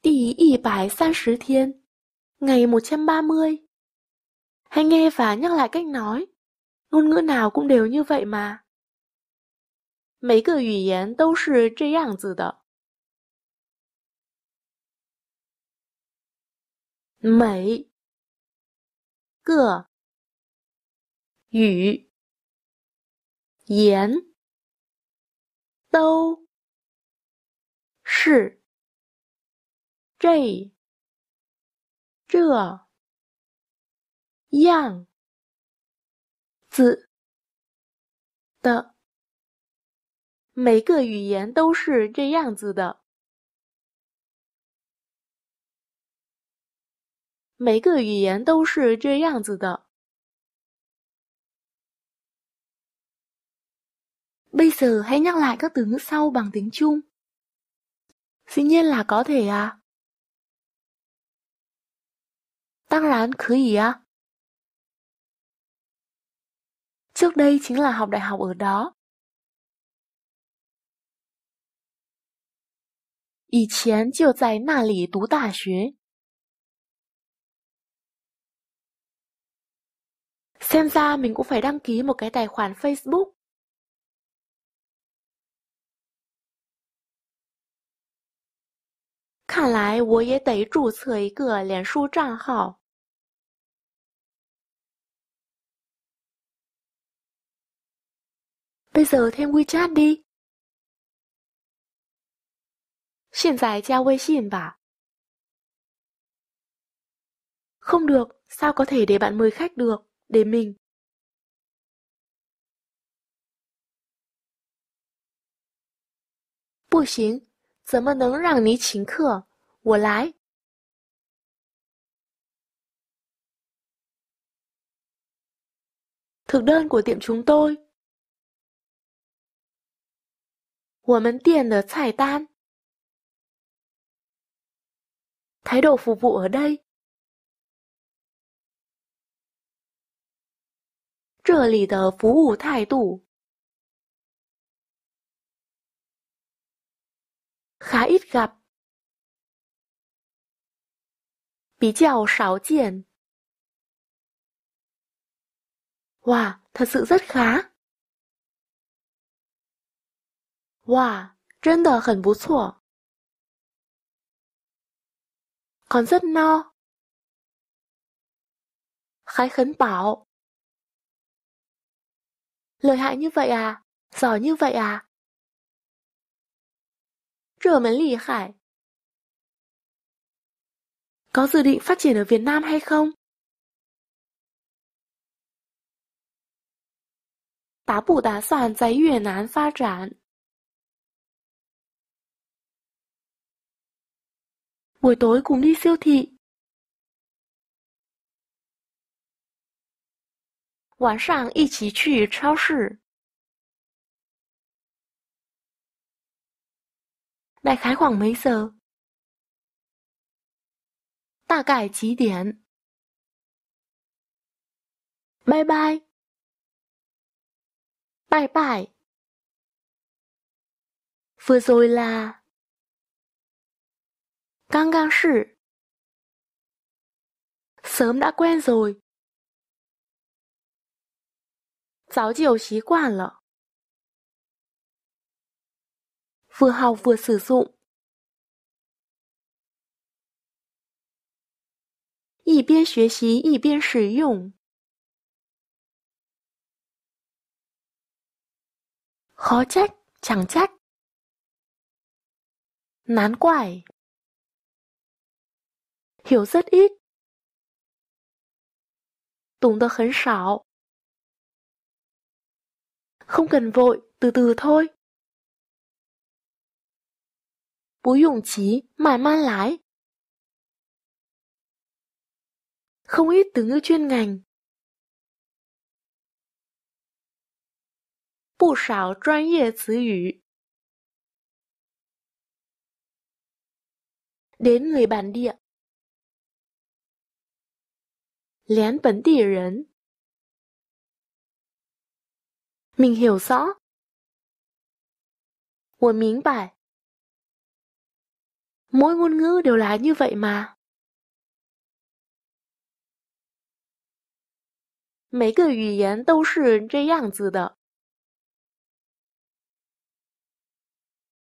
第一百三十 thiên, ngày 130. Hãy nghe và nhắc lại cách nói, ngôn ngữ nào cũng đều như vậy mà. 每个语言都是这样子的。每个语言都是这这样子的每个语言都是这样子的，每个语言都是这样子的。Bây giờ hãy nhắc lại các từ ngữ sau bằng tiếng Trung，dĩ nhiên là có thể 啊。当然可以啊。Trước đây chính là học đại học ở đó. 以前就在那里读大学。Xem ra mình cũng phải đăng ký một cái tài khoản Facebook. 看来我也得注册一个脸书账号 bây giờ thêm WeChat đi. Hiện tại 加微信吧. Không được, sao có thể để bạn mời khách được, để mình. Bù xính, 怎么能让你请客？我来 thực đơn của tiệm chúng tôi. 我们店的菜单。thái độ phục vụ ở đây. 这里的服务态度。khá ít gặp. Bí chào sáo triển Wow, thật sự rất khá. Wow, 真的很不错. Còn rất no. Khái khấn bảo. Lời hại như vậy à? Giỏi như vậy à? 热门厉害。Có dự định phát triển ở Việt Nam hay không? Đã, 打不打算在越南发展？Buổi tối cùng đi siêu thị. 晚上一起去超市。đại khái khoảng mấy giờ? cải 大概几点？Bye bye. Bye bye. Vừa rồi là... Căng căng sự. Sớm đã quen rồi. Giáo chiều xí quản lợ. vừa học vừa sử dụng. Ý biên học 习一边使用。khó trách, chẳng trách. Nán quải. Hiểu rất ít. Tùng được hấn sảo. Không cần vội, từ từ thôi. 不用急，慢慢 lái. Không ít từ ngữ chuyên ngành. 不少专业词语. Đến người bản địa. Lén bản địa 人. Mình hiểu rõ. 我明白。Mỗi ngôn ngữ đều là như vậy mà. cái Mấy 个语言都是这样子的。